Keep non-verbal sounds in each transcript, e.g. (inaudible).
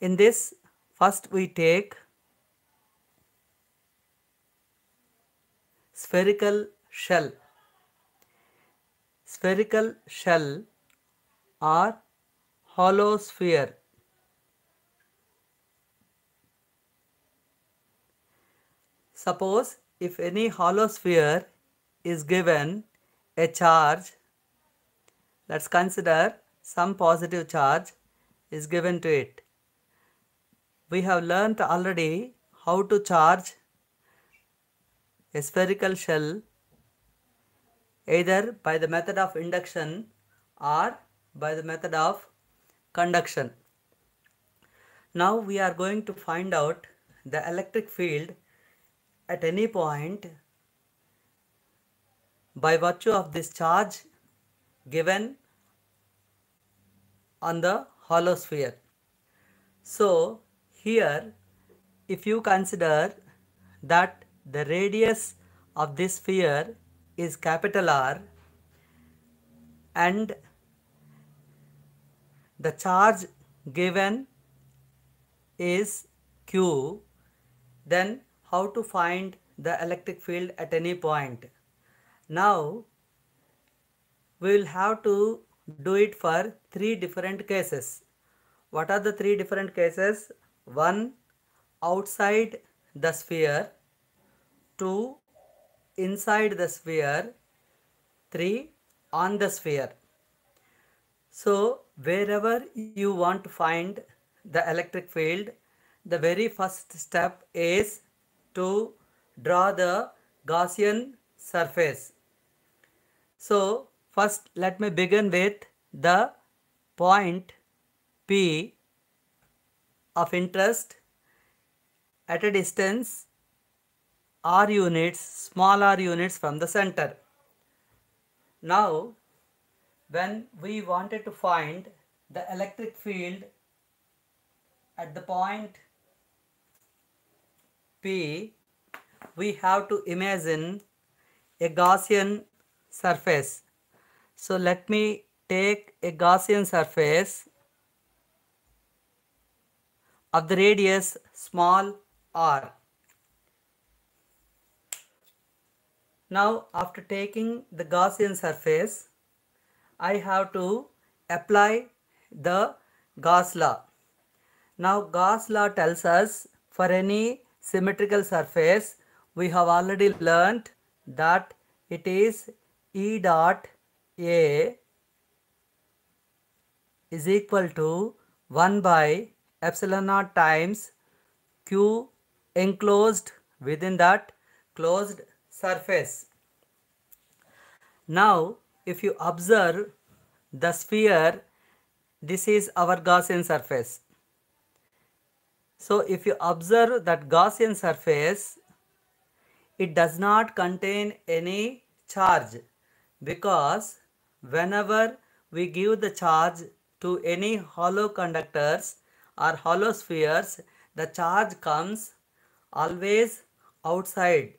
In this, first we take spherical shell. Spherical shell or hollow sphere. Suppose if any hollow sphere is given a charge, let's consider some positive charge is given to it we have learnt already how to charge a spherical shell either by the method of induction or by the method of conduction. Now we are going to find out the electric field at any point by virtue of this charge given on the hollow sphere. So here, if you consider that the radius of this sphere is capital R and the charge given is Q, then how to find the electric field at any point. Now, we will have to do it for three different cases. What are the three different cases? 1. Outside the sphere. 2. Inside the sphere. 3. On the sphere. So, wherever you want to find the electric field, the very first step is to draw the Gaussian surface. So, first let me begin with the point P of interest at a distance r units, small r units from the center. Now, when we wanted to find the electric field at the point P, we have to imagine a Gaussian surface. So, let me take a Gaussian surface of the radius small r. Now after taking the Gaussian surface, I have to apply the Gauss law. Now Gauss law tells us for any symmetrical surface, we have already learnt that it is E dot A is equal to 1 by epsilon naught times Q enclosed within that closed surface. Now, if you observe the sphere, this is our Gaussian surface. So, if you observe that Gaussian surface, it does not contain any charge because whenever we give the charge to any hollow conductors, or hollow spheres, the charge comes always outside.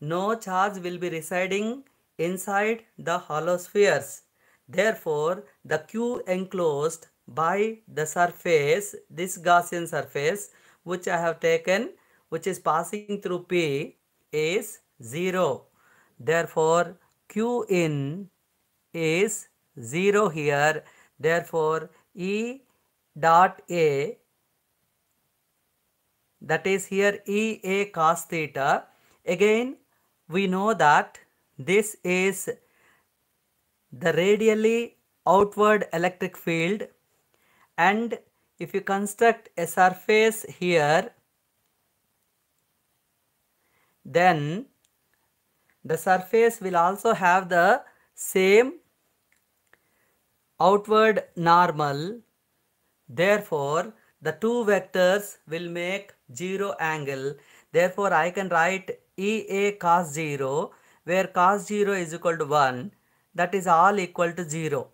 No charge will be residing inside the hollow spheres. Therefore, the Q enclosed by the surface, this Gaussian surface, which I have taken, which is passing through P, is 0. Therefore, Q in is 0 here. Therefore, E dot A that is here EA cos theta. Again, we know that this is the radially outward electric field and if you construct a surface here then the surface will also have the same outward normal Therefore, the two vectors will make 0 angle. Therefore, I can write EA cos 0 where cos 0 is equal to 1 that is all equal to 0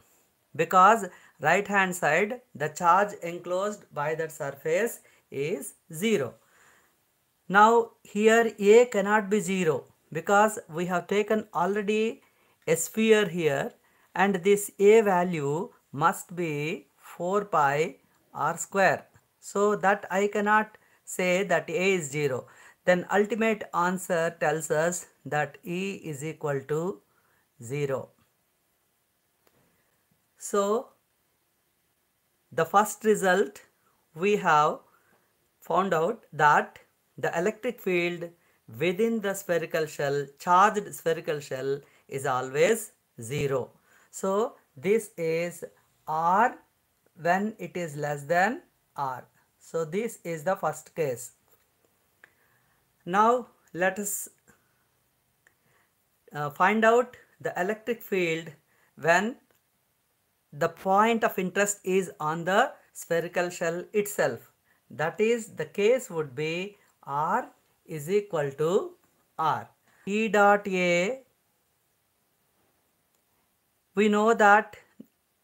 because right hand side the charge enclosed by that surface is 0. Now here A cannot be 0 because we have taken already a sphere here and this A value must be 4 pi r square. So that I cannot say that a is 0. Then ultimate answer tells us that e is equal to 0. So the first result we have found out that the electric field within the spherical shell, charged spherical shell is always 0. So this is R when it is less than r. So this is the first case. Now let us uh, find out the electric field when the point of interest is on the spherical shell itself. That is the case would be R is equal to R. E dot A, we know that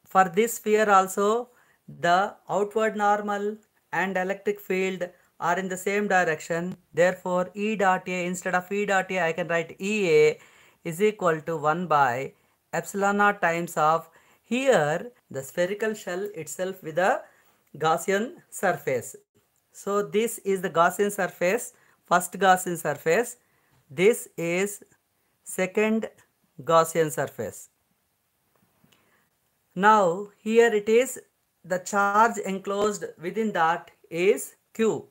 for this sphere also the outward normal and electric field are in the same direction. Therefore, E dot A, instead of E dot A, I can write EA is equal to 1 by epsilon naught times of here the spherical shell itself with a Gaussian surface. So, this is the Gaussian surface, first Gaussian surface. This is second Gaussian surface. Now, here it is the charge enclosed within that is Q.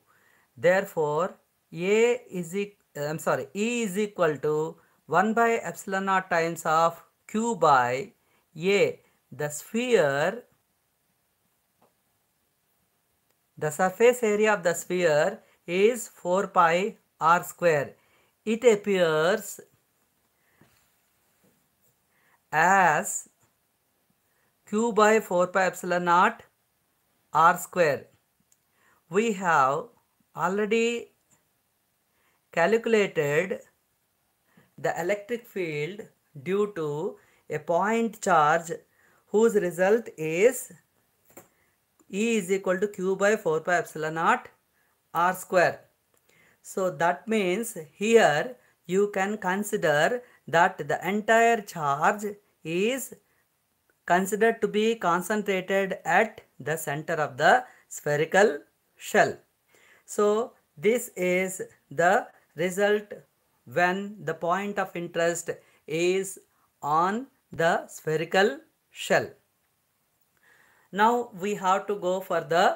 Therefore, A is e, I'm sorry, E is equal to 1 by epsilon naught times of Q by A. The sphere, the surface area of the sphere is 4 pi r square. It appears as q by 4 pi epsilon naught r square. We have already calculated the electric field due to a point charge whose result is E is equal to Q by 4 pi epsilon naught R square. So that means here you can consider that the entire charge is considered to be concentrated at the center of the spherical shell. So this is the result when the point of interest is on the spherical shell. Now we have to go for the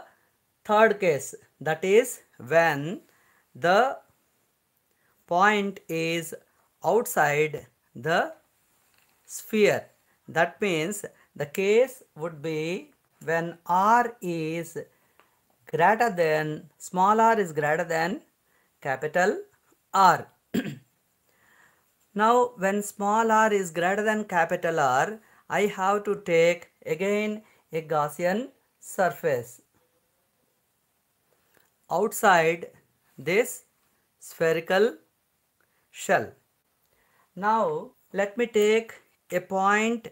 third case that is when the point is outside the sphere. That means the case would be when R is greater than, small r is greater than capital R. (clears throat) now, when small r is greater than capital R, I have to take again a Gaussian surface outside this spherical shell. Now, let me take a point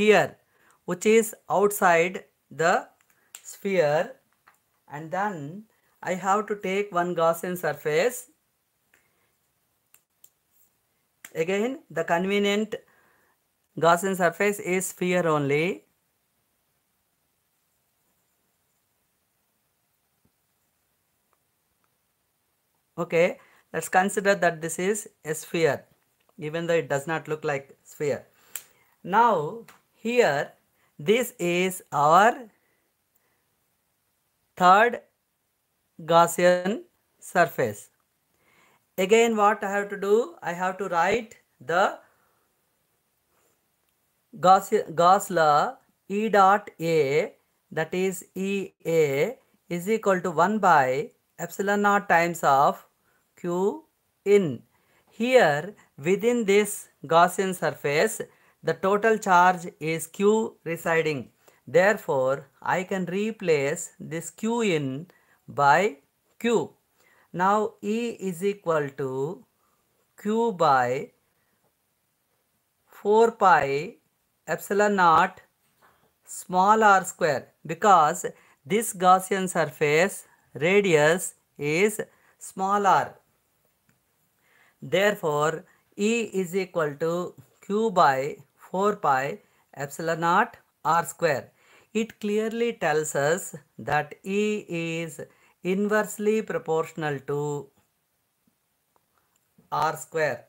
here which is outside the sphere and then I have to take one Gaussian surface. Again the convenient Gaussian surface is sphere only. Okay, let's consider that this is a sphere even though it does not look like sphere. Now here this is our third Gaussian surface. Again what I have to do? I have to write the Gauss, Gauss law E dot A that is EA is equal to 1 by epsilon naught times of Q in. Here within this Gaussian surface the total charge is q residing. Therefore, I can replace this q in by q. Now E is equal to q by 4 pi epsilon naught small r square because this Gaussian surface radius is small r. Therefore, E is equal to q by 4 pi epsilon naught r square. It clearly tells us that E is inversely proportional to r square.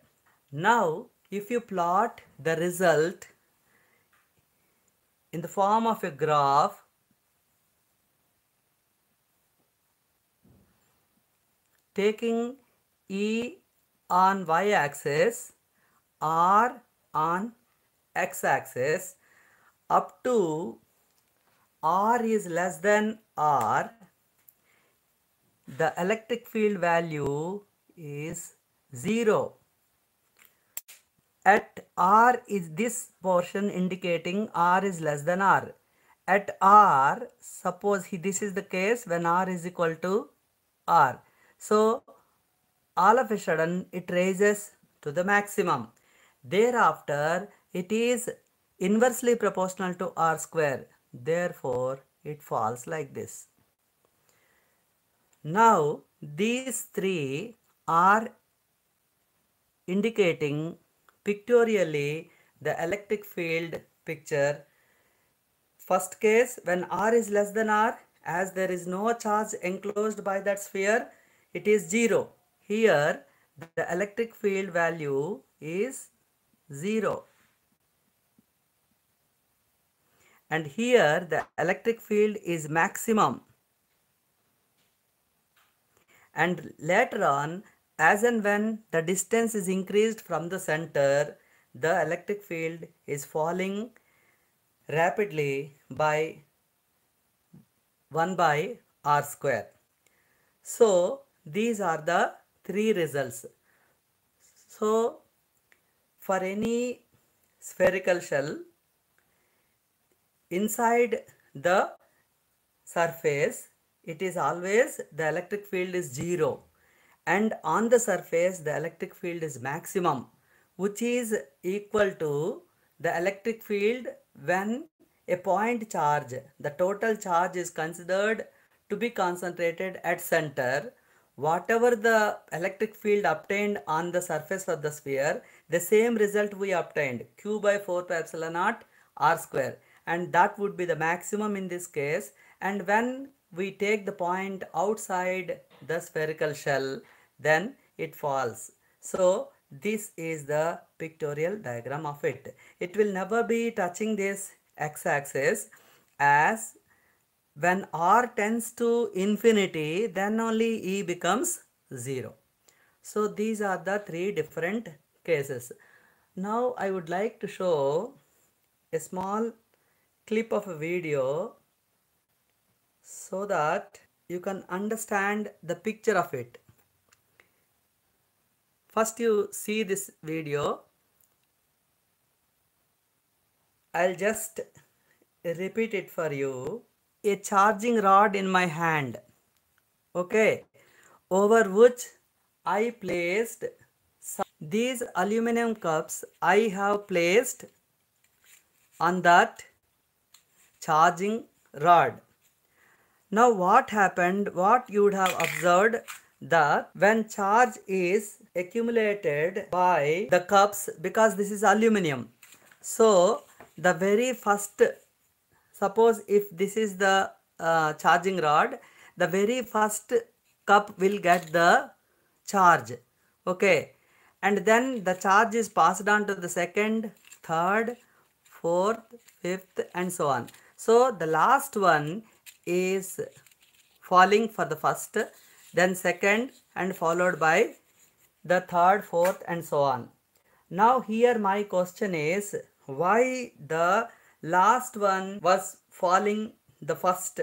Now, if you plot the result in the form of a graph, taking E on y axis, R on x-axis up to r is less than r the electric field value is 0 at r is this portion indicating r is less than r at r suppose he, this is the case when r is equal to r so all of a sudden it raises to the maximum thereafter it is inversely proportional to r square. Therefore, it falls like this. Now, these three are indicating pictorially the electric field picture. First case, when r is less than r, as there is no charge enclosed by that sphere, it is 0. Here, the electric field value is 0. and here the electric field is maximum and later on as and when the distance is increased from the center the electric field is falling rapidly by 1 by r square so these are the three results so for any spherical shell inside the surface it is always the electric field is zero and on the surface the electric field is maximum which is equal to the electric field when a point charge the total charge is considered to be concentrated at center whatever the electric field obtained on the surface of the sphere the same result we obtained q by 4 pi epsilon naught r square and that would be the maximum in this case. And when we take the point outside the spherical shell, then it falls. So this is the pictorial diagram of it. It will never be touching this x-axis as when r tends to infinity, then only e becomes 0. So these are the three different cases. Now I would like to show a small clip of a video so that you can understand the picture of it. First you see this video. I'll just repeat it for you. A charging rod in my hand. Okay. Over which I placed these aluminum cups I have placed on that charging rod. Now what happened, what you would have observed that when charge is accumulated by the cups because this is aluminium. So the very first, suppose if this is the uh, charging rod, the very first cup will get the charge. Okay. And then the charge is passed on to the second, third, fourth, fifth and so on. So the last one is falling for the first, then second and followed by the third, fourth and so on. Now here my question is why the last one was falling the first?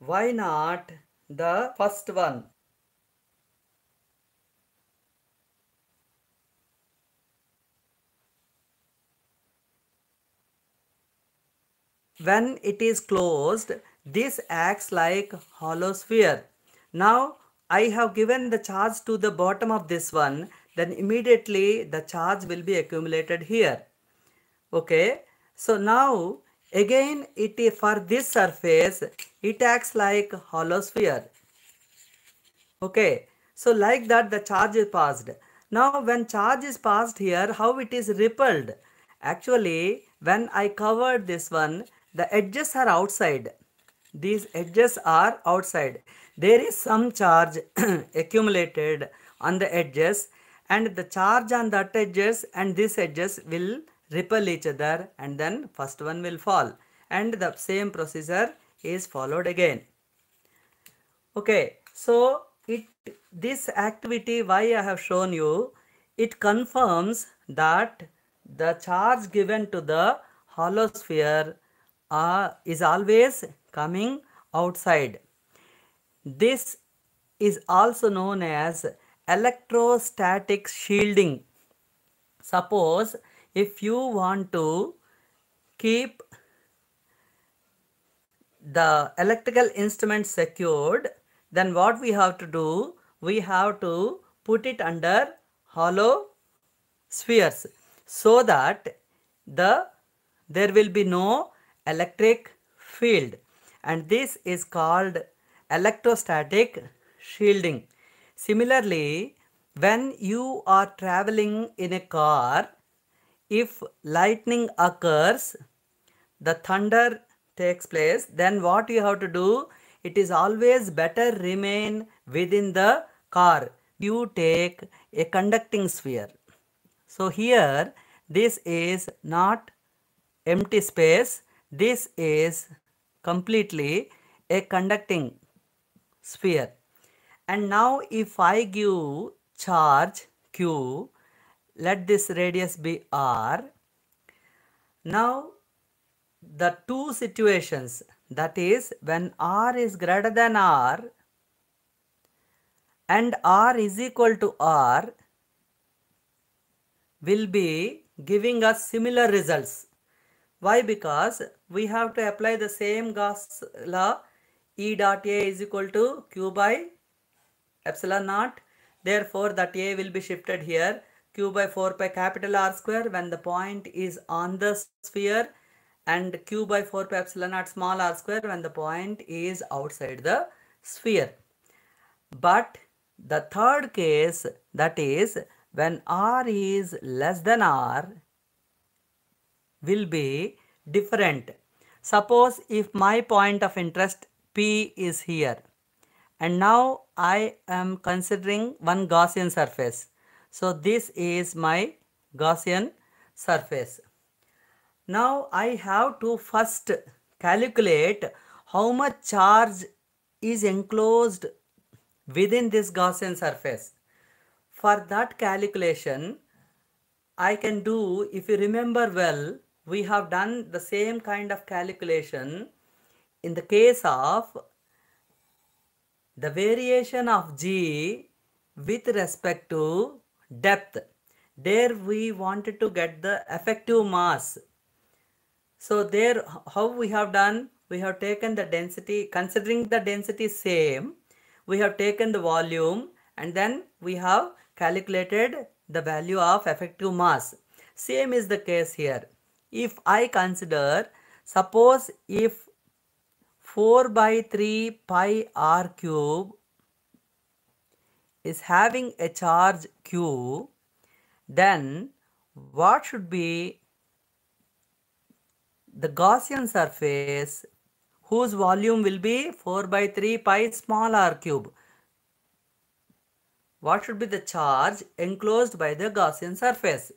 Why not the first one? when it is closed this acts like hollow sphere now i have given the charge to the bottom of this one then immediately the charge will be accumulated here okay so now again it is for this surface it acts like hollow sphere okay so like that the charge is passed now when charge is passed here how it is repelled actually when i covered this one the edges are outside these edges are outside there is some charge (clears throat) accumulated on the edges and the charge on that edges and these edges will repel each other and then first one will fall and the same procedure is followed again okay so it this activity why i have shown you it confirms that the charge given to the hollow sphere uh, is always coming outside. This is also known as electrostatic shielding. Suppose if you want to keep the electrical instrument secured, then what we have to do? We have to put it under hollow spheres so that the there will be no electric field and this is called electrostatic shielding. Similarly, when you are traveling in a car, if lightning occurs, the thunder takes place, then what you have to do? It is always better remain within the car. You take a conducting sphere. So here, this is not empty space. This is completely a conducting sphere. And now if I give charge Q, let this radius be R. Now the two situations that is when R is greater than R and R is equal to R will be giving us similar results. Why? Because we have to apply the same Gauss law. E dot A is equal to Q by epsilon naught. Therefore, that A will be shifted here. Q by 4 pi capital R square when the point is on the sphere and Q by 4 pi epsilon naught small r square when the point is outside the sphere. But the third case that is when R is less than R will be different Suppose if my point of interest P is here and now I am considering one Gaussian surface. So this is my Gaussian surface. Now I have to first calculate how much charge is enclosed within this Gaussian surface. For that calculation, I can do, if you remember well, we have done the same kind of calculation in the case of the variation of g with respect to depth. There we wanted to get the effective mass. So there how we have done? We have taken the density, considering the density same, we have taken the volume and then we have calculated the value of effective mass. Same is the case here if I consider, suppose if 4 by 3 pi r cube is having a charge q, then what should be the Gaussian surface whose volume will be 4 by 3 pi small r cube. What should be the charge enclosed by the Gaussian surface?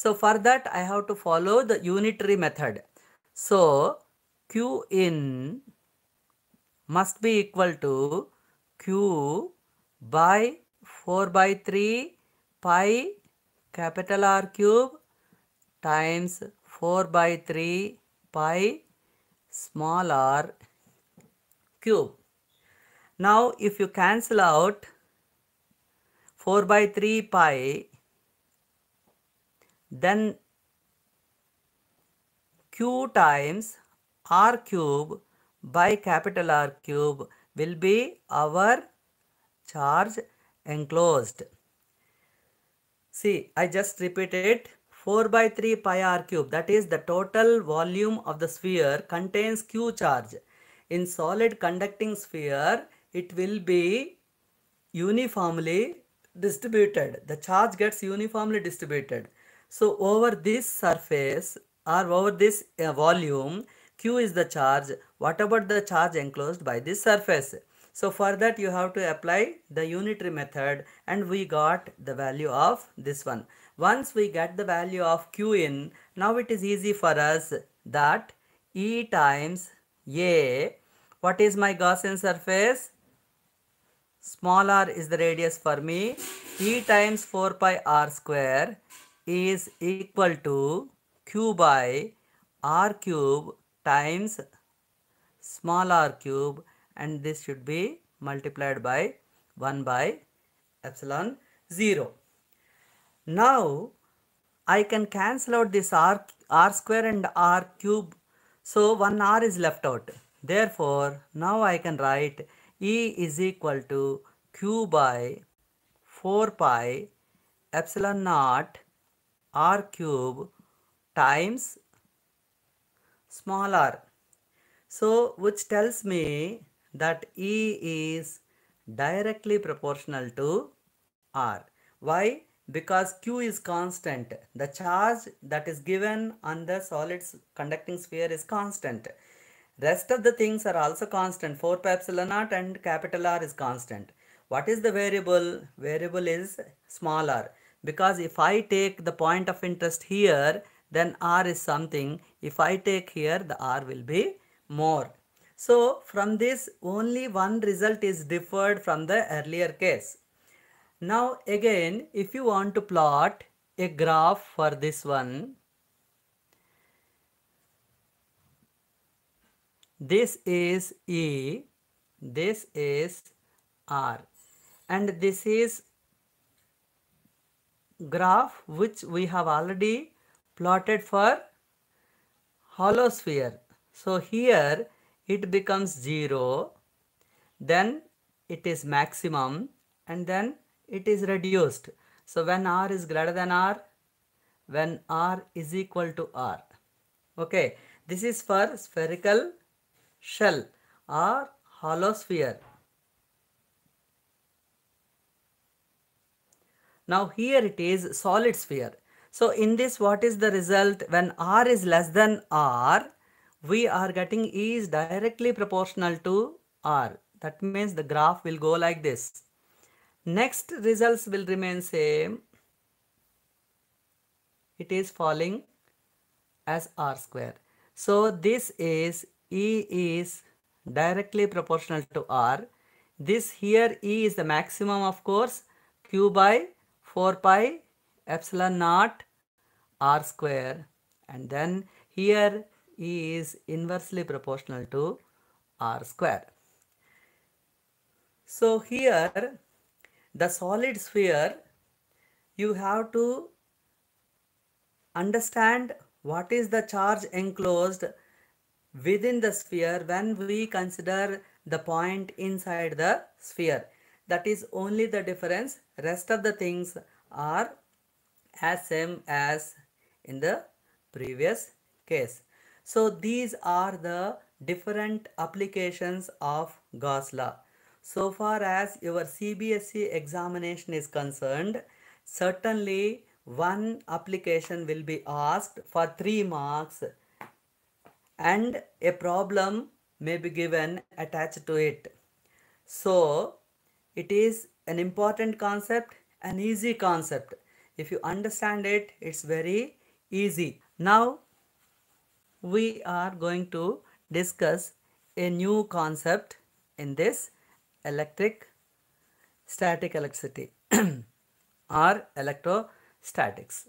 So for that, I have to follow the unitary method. So Q in must be equal to Q by 4 by 3 pi capital R cube times 4 by 3 pi small r cube. Now if you cancel out 4 by 3 pi then q times r cube by capital R cube will be our charge enclosed. See, I just repeated 4 by 3 pi r cube that is the total volume of the sphere contains q charge. In solid conducting sphere it will be uniformly distributed. The charge gets uniformly distributed. So over this surface or over this uh, volume, Q is the charge. What about the charge enclosed by this surface? So for that you have to apply the unitary method and we got the value of this one. Once we get the value of Q in, now it is easy for us that E times A, what is my Gaussian surface? Small r is the radius for me. E times 4 pi r square is equal to q by r cube times small r cube and this should be multiplied by 1 by epsilon 0. Now I can cancel out this r, r square and r cube. So 1 r is left out. Therefore now I can write E is equal to q by 4 pi epsilon naught r cube times small r. So which tells me that E is directly proportional to r. Why? Because Q is constant. The charge that is given on the solid conducting sphere is constant. Rest of the things are also constant. 4 pi epsilon naught and capital R is constant. What is the variable? Variable is small r because if I take the point of interest here, then R is something. If I take here, the R will be more. So from this, only one result is differed from the earlier case. Now again, if you want to plot a graph for this one, this is E, this is R and this is graph which we have already plotted for hollow sphere. So here it becomes 0, then it is maximum and then it is reduced. So when r is greater than r, when r is equal to r. Okay, this is for spherical shell or hollow sphere. Now here it is solid sphere. So in this what is the result when r is less than r we are getting E is directly proportional to r. That means the graph will go like this. Next results will remain same. It is falling as r square. So this is E is directly proportional to r. This here E is the maximum of course q by 4 pi epsilon naught r square and then here E is inversely proportional to r square. So here the solid sphere you have to understand what is the charge enclosed within the sphere when we consider the point inside the sphere. That is only the difference Rest of the things are as same as in the previous case. So these are the different applications of Gauss law. So far as your CBSE examination is concerned, certainly one application will be asked for 3 marks and a problem may be given attached to it. So it is an important concept, an easy concept. If you understand it, it's very easy. Now, we are going to discuss a new concept in this electric static electricity (clears throat) or electrostatics.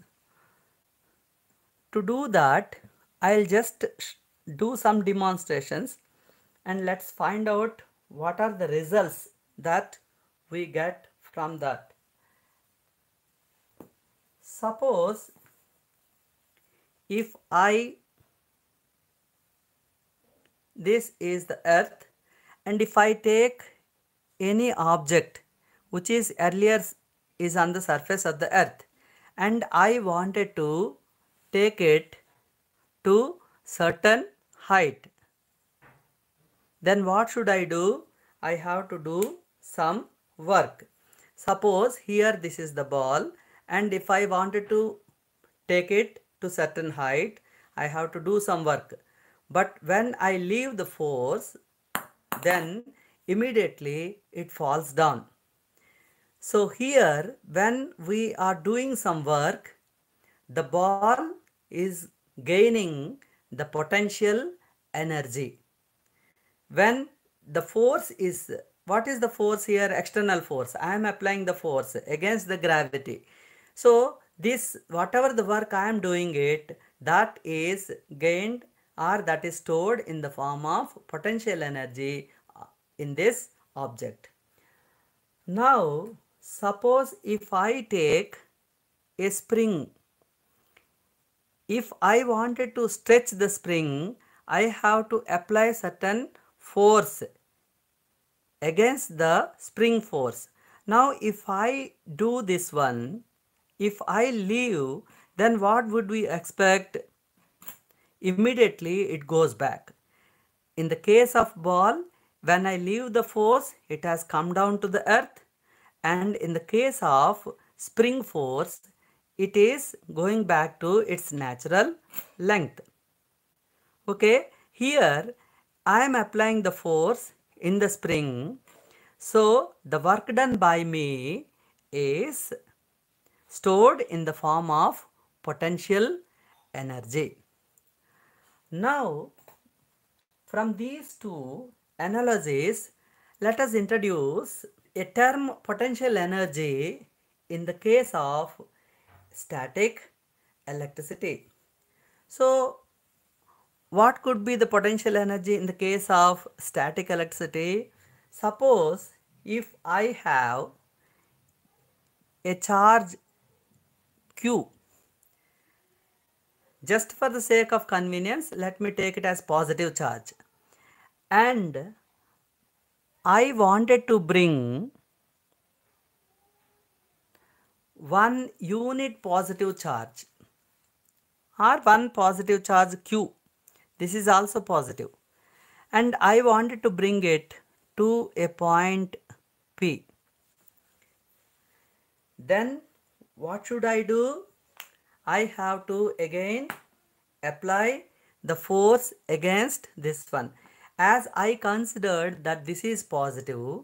To do that, I'll just do some demonstrations and let's find out what are the results that we get from that. Suppose if I, this is the earth and if I take any object which is earlier is on the surface of the earth and I wanted to take it to certain height then what should I do? I have to do some work. Suppose here this is the ball and if I wanted to take it to certain height, I have to do some work. But when I leave the force, then immediately it falls down. So here when we are doing some work, the ball is gaining the potential energy. When the force is what is the force here external force i am applying the force against the gravity so this whatever the work i am doing it that is gained or that is stored in the form of potential energy uh, in this object now suppose if i take a spring if i wanted to stretch the spring i have to apply certain force against the spring force. Now if I do this one, if I leave, then what would we expect? Immediately it goes back. In the case of ball, when I leave the force, it has come down to the earth. And in the case of spring force, it is going back to its natural length. Okay, here I am applying the force in the spring. So the work done by me is stored in the form of potential energy. Now from these two analogies, let us introduce a term potential energy in the case of static electricity. So what could be the potential energy in the case of static electricity? Suppose if I have a charge Q, just for the sake of convenience, let me take it as positive charge. And I wanted to bring one unit positive charge or one positive charge Q this is also And I wanted to bring it to a point P. Then what should I do? I have to again apply the force against this one. As I considered that this is positive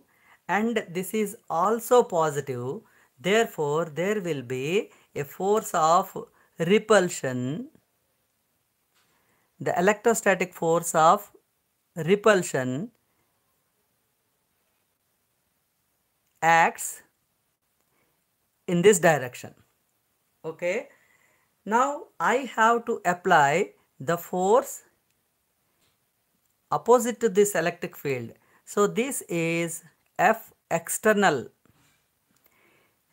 and this is also positive, therefore there will be a force of repulsion the electrostatic force of repulsion acts in this direction. Okay. Now I have to apply the force opposite to this electric field. So this is F external.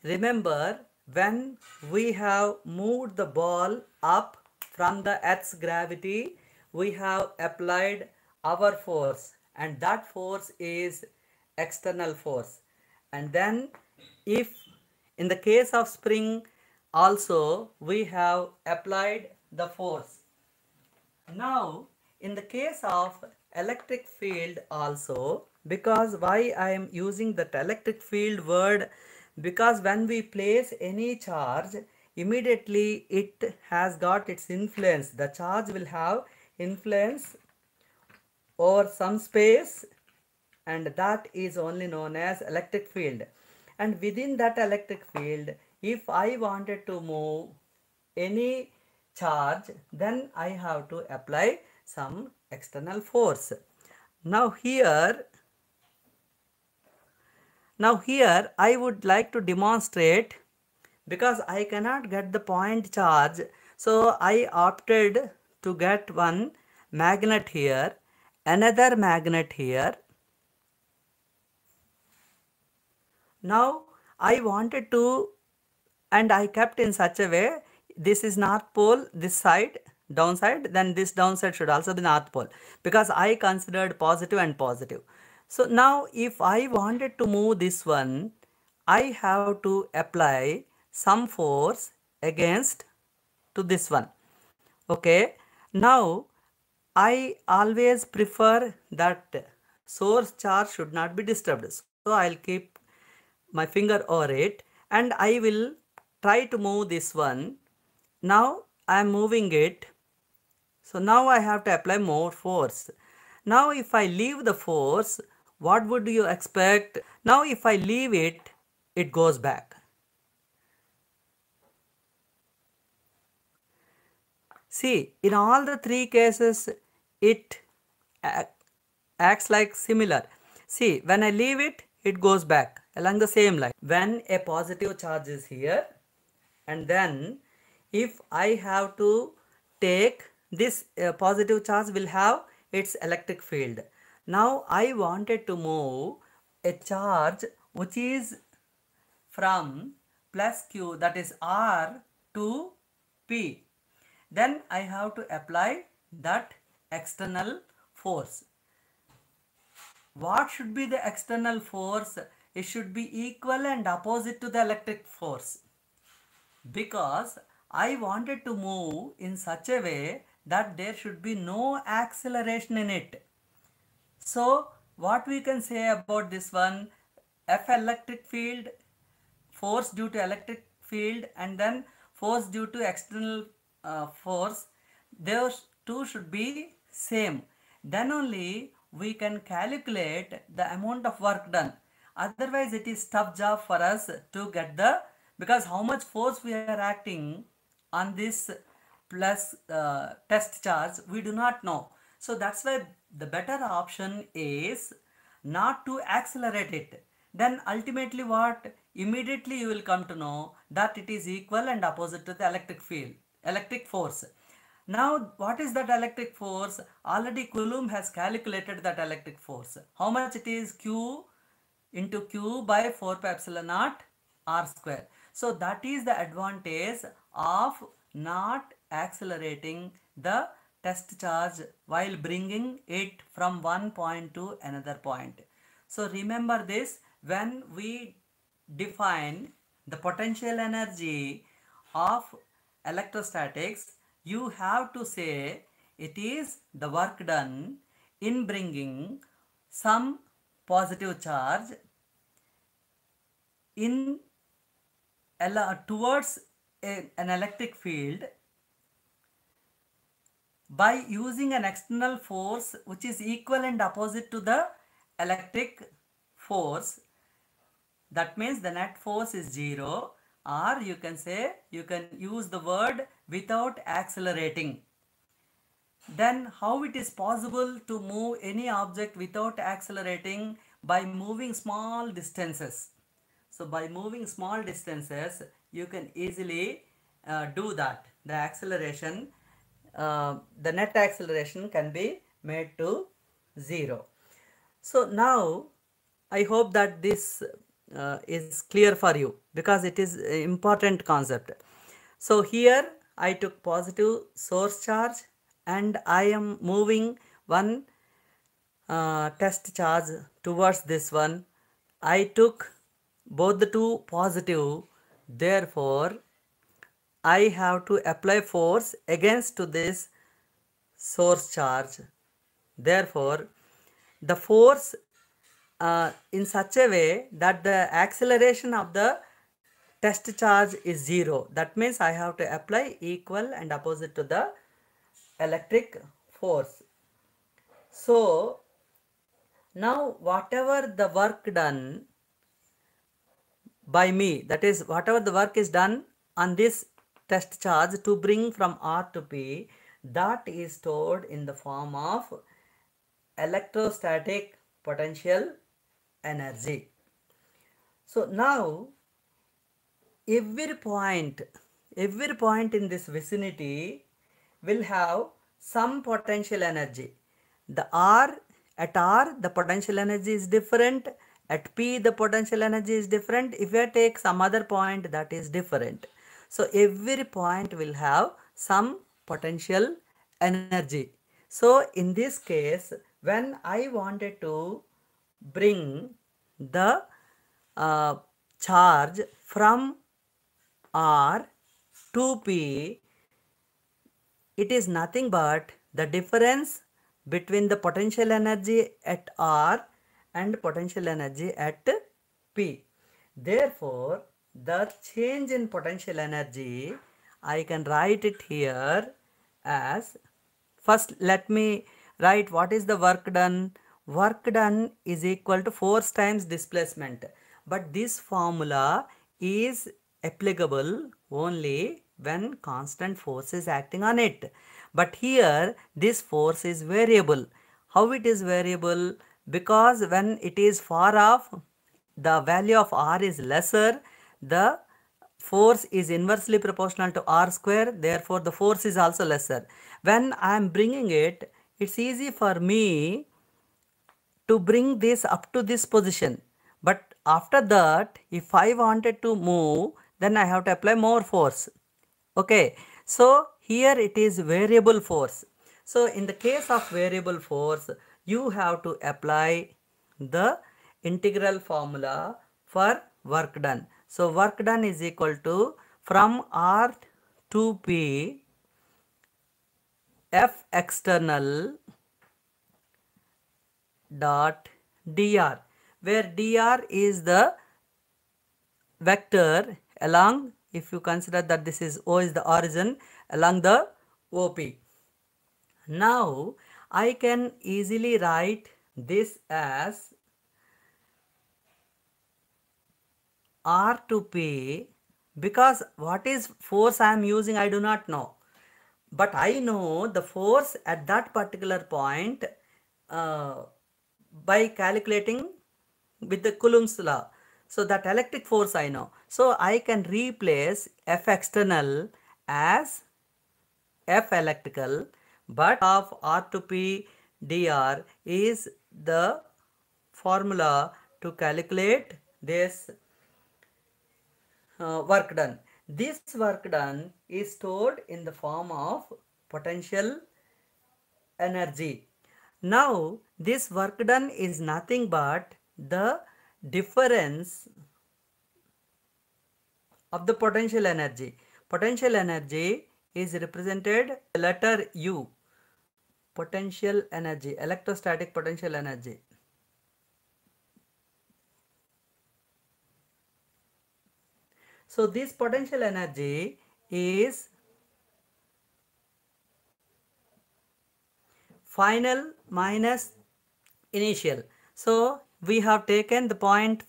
Remember when we have moved the ball up from the Earth's gravity, we have applied our force and that force is external force. And then if in the case of spring also we have applied the force. Now in the case of electric field also because why I am using that electric field word because when we place any charge immediately it has got its influence the charge will have influence over some space and that is only known as electric field and within that electric field if I wanted to move any charge then I have to apply some external force. Now here now here I would like to demonstrate because I cannot get the point charge. So I opted to get one magnet here, another magnet here. Now I wanted to and I kept in such a way this is north pole this side downside then this downside should also be north pole because I considered positive and positive. So now if I wanted to move this one I have to apply some force against to this one. Okay. Now, I always prefer that source charge should not be disturbed. So, I will keep my finger over it and I will try to move this one. Now, I am moving it. So, now I have to apply more force. Now, if I leave the force, what would you expect? Now, if I leave it, it goes back. See, in all the three cases, it acts like similar. See, when I leave it, it goes back along the same line. When a positive charge is here, and then if I have to take this uh, positive charge will have its electric field. Now I wanted to move a charge which is from plus Q that is R to P then I have to apply that external force. What should be the external force? It should be equal and opposite to the electric force because I wanted to move in such a way that there should be no acceleration in it. So what we can say about this one, F electric field, force due to electric field and then force due to external uh, force, those two should be same. Then only we can calculate the amount of work done. Otherwise, it is tough job for us to get the, because how much force we are acting on this plus uh, test charge, we do not know. So that's why the better option is not to accelerate it. Then ultimately what? Immediately you will come to know that it is equal and opposite to the electric field electric force. Now, what is that electric force? Already Coulomb has calculated that electric force. How much it is? Q into Q by 4 pi epsilon naught R square. So, that is the advantage of not accelerating the test charge while bringing it from one point to another point. So, remember this when we define the potential energy of electrostatics, you have to say it is the work done in bringing some positive charge in towards a, an electric field by using an external force which is equal and opposite to the electric force that means the net force is zero or you can say you can use the word without accelerating then how it is possible to move any object without accelerating by moving small distances so by moving small distances you can easily uh, do that the acceleration uh, the net acceleration can be made to zero so now i hope that this uh, is clear for you because it is important concept. So here I took positive source charge and I am moving one uh, test charge towards this one. I took both the two positive therefore I have to apply force against to this source charge. Therefore, the force uh, in such a way that the acceleration of the test charge is zero. That means I have to apply equal and opposite to the electric force. So now whatever the work done by me, that is whatever the work is done on this test charge to bring from R to P, that is stored in the form of electrostatic potential energy. So now every point, every point in this vicinity will have some potential energy. The R, at R the potential energy is different. At P the potential energy is different. If I take some other point that is different. So every point will have some potential energy. So in this case, when I wanted to bring the uh, charge from R to P, it is nothing but the difference between the potential energy at R and potential energy at P. Therefore, the change in potential energy, I can write it here as first let me write what is the work done work done is equal to force times displacement but this formula is applicable only when constant force is acting on it but here this force is variable how it is variable because when it is far off the value of r is lesser the force is inversely proportional to r square therefore the force is also lesser when i am bringing it it's easy for me to bring this up to this position. But after that, if I wanted to move, then I have to apply more force. Okay. So here it is variable force. So in the case of variable force, you have to apply the integral formula for work done. So work done is equal to from R to P F external dot dr where dr is the vector along if you consider that this is O is the origin along the OP. Now I can easily write this as R to P because what is force I am using I do not know. But I know the force at that particular point uh, by calculating with the Coulomb's law. So that electric force I know. So I can replace F external as F electrical but of R to P dr is the formula to calculate this uh, work done. This work done is stored in the form of potential energy now, this work done is nothing but the difference of the potential energy. Potential energy is represented letter U. Potential energy, electrostatic potential energy. So this potential energy is final minus initial. So we have taken the point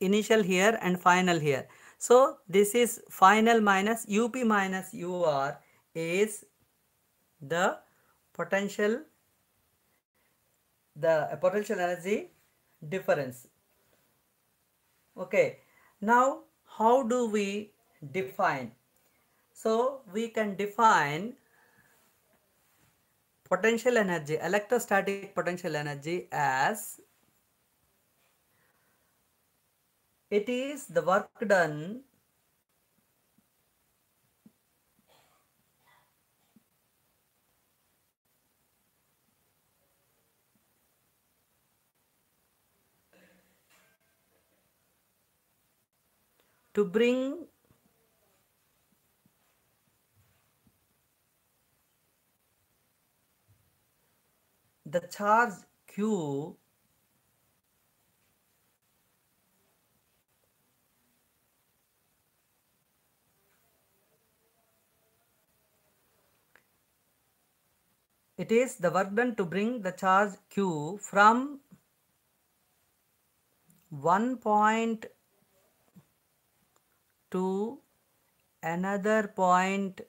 initial here and final here. So this is final minus UP minus UR is the potential the potential energy difference. Okay. Now how do we define? So we can define potential energy, electrostatic potential energy as it is the work done to bring charge q it is the work done to bring the charge q from one point to another point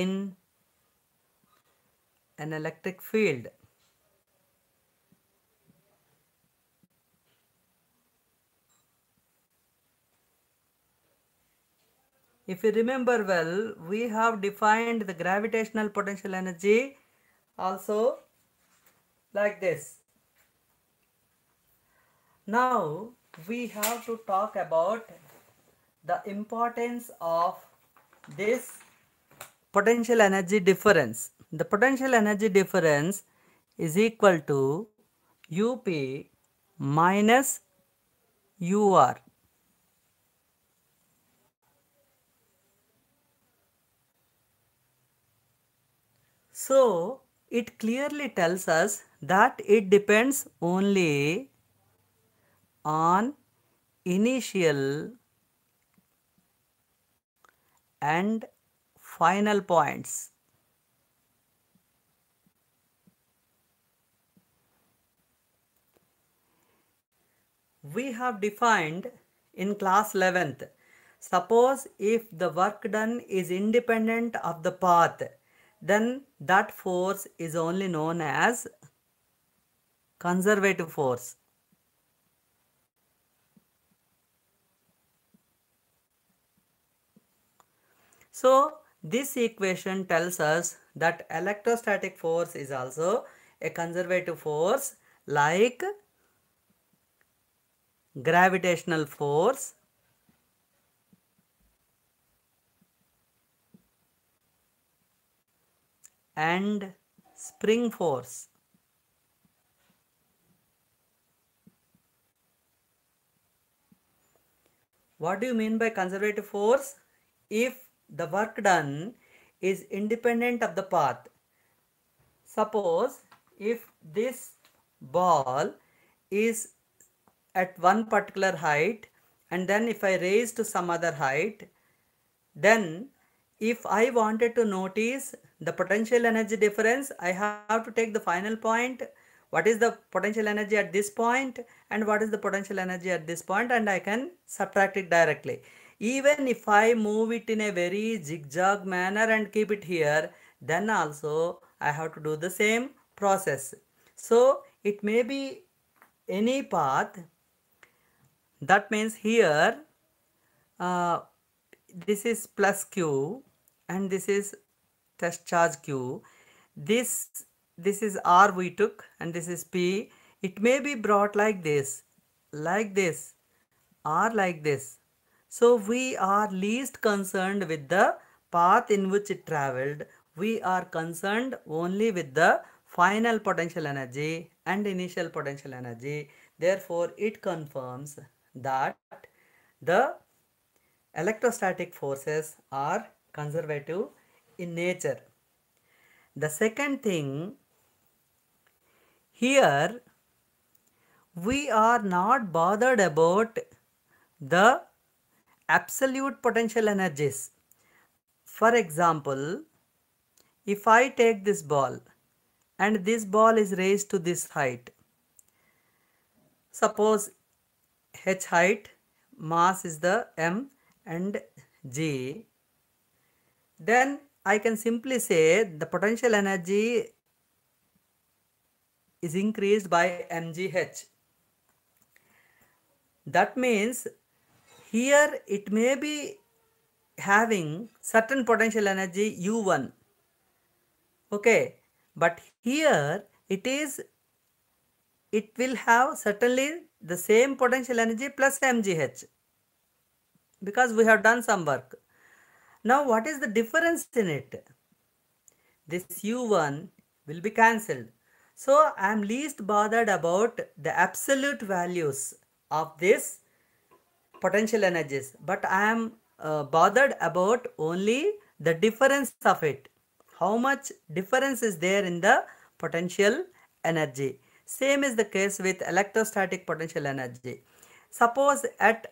in an electric field. If you remember well, we have defined the gravitational potential energy also like this. Now, we have to talk about the importance of this potential energy difference. The potential energy difference is equal to UP minus UR. So, it clearly tells us that it depends only on initial and final points. We have defined in class 11th, suppose if the work done is independent of the path, then that force is only known as conservative force. So this equation tells us that electrostatic force is also a conservative force like gravitational force and spring force. What do you mean by conservative force? If the work done is independent of the path. Suppose if this ball is at one particular height and then if I raise to some other height, then if I wanted to notice the potential energy difference, I have to take the final point. What is the potential energy at this point and what is the potential energy at this point and I can subtract it directly. Even if I move it in a very zigzag manner and keep it here, then also I have to do the same process. So it may be any path. That means here, uh, this is plus Q and this is test charge Q. This, this is R we took and this is P. It may be brought like this, like this, or like this so we are least concerned with the path in which it traveled. We are concerned only with the final potential energy and initial potential energy. Therefore, it confirms that the electrostatic forces are conservative in nature. The second thing here we are not bothered about the absolute potential energies. For example, if I take this ball and this ball is raised to this height, suppose h height, mass is the m and g, then I can simply say the potential energy is increased by mgh. That means here it may be having certain potential energy U1. Okay, but here it is, it will have certainly the same potential energy plus MGH because we have done some work. Now what is the difference in it? This U1 will be cancelled. So I am least bothered about the absolute values of this potential energies but i am uh, bothered about only the difference of it how much difference is there in the potential energy same is the case with electrostatic potential energy suppose at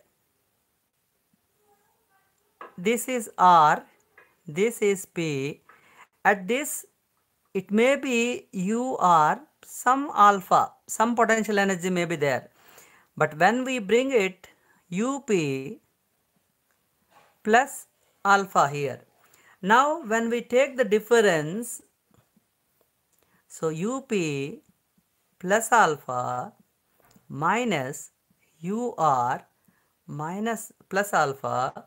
this is r this is p at this it may be u r some alpha some potential energy may be there but when we bring it up plus alpha here. Now when we take the difference, so up plus alpha minus ur minus plus alpha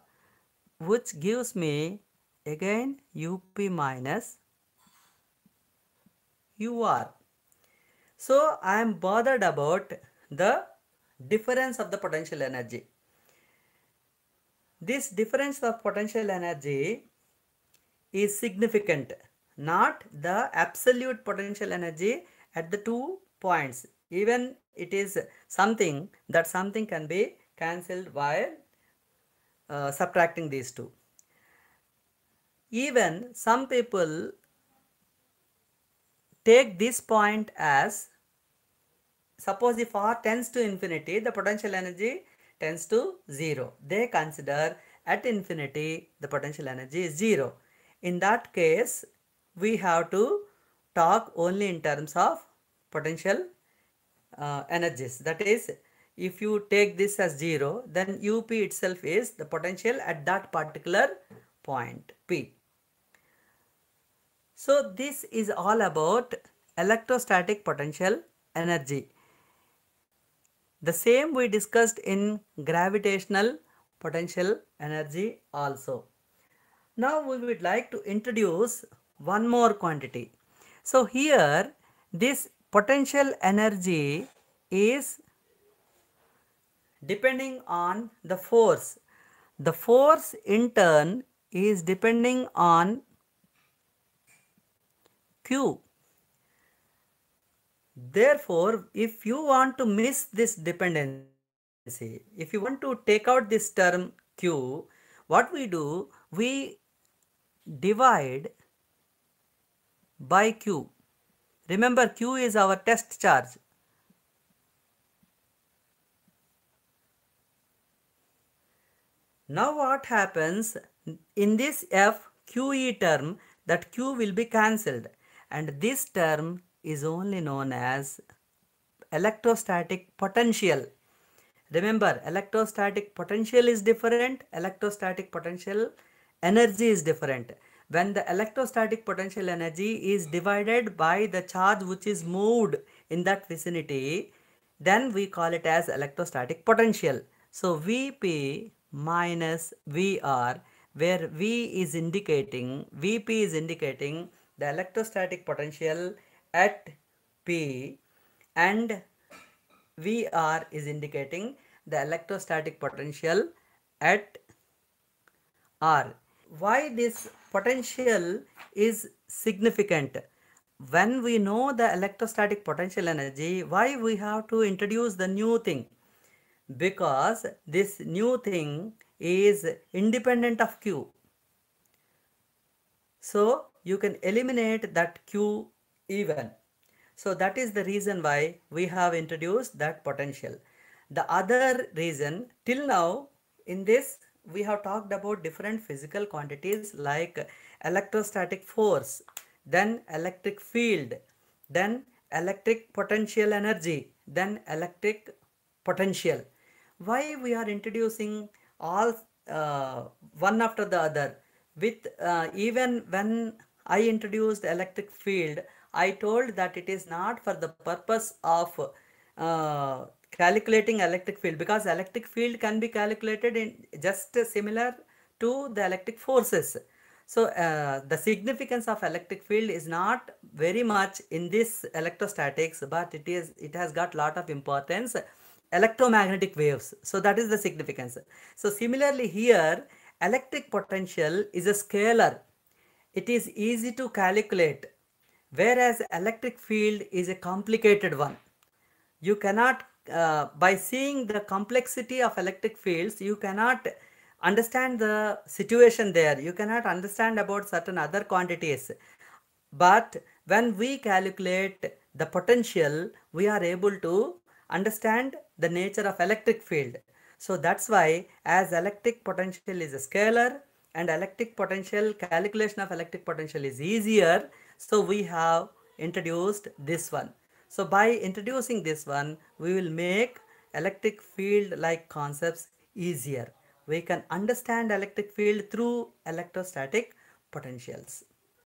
which gives me again up minus ur. So I am bothered about the difference of the potential energy. This difference of potential energy is significant, not the absolute potential energy at the two points. Even it is something that something can be cancelled by uh, subtracting these two. Even some people take this point as suppose if r tends to infinity the potential energy tends to 0. They consider at infinity the potential energy is 0. In that case, we have to talk only in terms of potential uh, energies. That is, if you take this as 0, then UP itself is the potential at that particular point P. So this is all about electrostatic potential energy. The same we discussed in gravitational potential energy also. Now we would like to introduce one more quantity. So here this potential energy is depending on the force. The force in turn is depending on Q. Therefore, if you want to miss this dependency, if you want to take out this term Q, what we do, we divide by Q. Remember Q is our test charge. Now what happens in this F QE term that Q will be cancelled and this term is only known as electrostatic potential. Remember, electrostatic potential is different, electrostatic potential energy is different. When the electrostatic potential energy is divided by the charge which is moved in that vicinity, then we call it as electrostatic potential. So Vp minus Vr where V is indicating, Vp is indicating the electrostatic potential at P and VR is indicating the electrostatic potential at R. Why this potential is significant? When we know the electrostatic potential energy, why we have to introduce the new thing? Because this new thing is independent of Q. So you can eliminate that Q even. So that is the reason why we have introduced that potential. The other reason, till now, in this, we have talked about different physical quantities like electrostatic force, then electric field, then electric potential energy, then electric potential. Why we are introducing all uh, one after the other with uh, even when I introduced electric field, I told that it is not for the purpose of uh, calculating electric field because electric field can be calculated in just similar to the electric forces. So uh, the significance of electric field is not very much in this electrostatics, but it is it has got lot of importance. Electromagnetic waves. So that is the significance. So similarly here, electric potential is a scalar. It is easy to calculate Whereas electric field is a complicated one. You cannot, uh, by seeing the complexity of electric fields, you cannot understand the situation there. You cannot understand about certain other quantities. But when we calculate the potential, we are able to understand the nature of electric field. So that's why as electric potential is a scalar and electric potential calculation of electric potential is easier, so we have introduced this one. So by introducing this one, we will make electric field like concepts easier. We can understand electric field through electrostatic potentials.